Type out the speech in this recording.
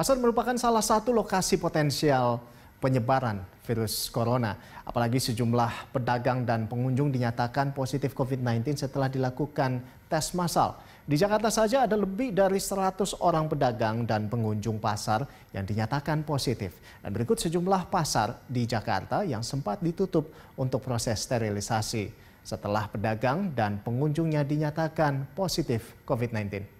pasar merupakan salah satu lokasi potensial penyebaran virus corona. Apalagi sejumlah pedagang dan pengunjung dinyatakan positif COVID-19 setelah dilakukan tes massal. Di Jakarta saja ada lebih dari 100 orang pedagang dan pengunjung pasar yang dinyatakan positif. Dan berikut sejumlah pasar di Jakarta yang sempat ditutup untuk proses sterilisasi setelah pedagang dan pengunjungnya dinyatakan positif COVID-19.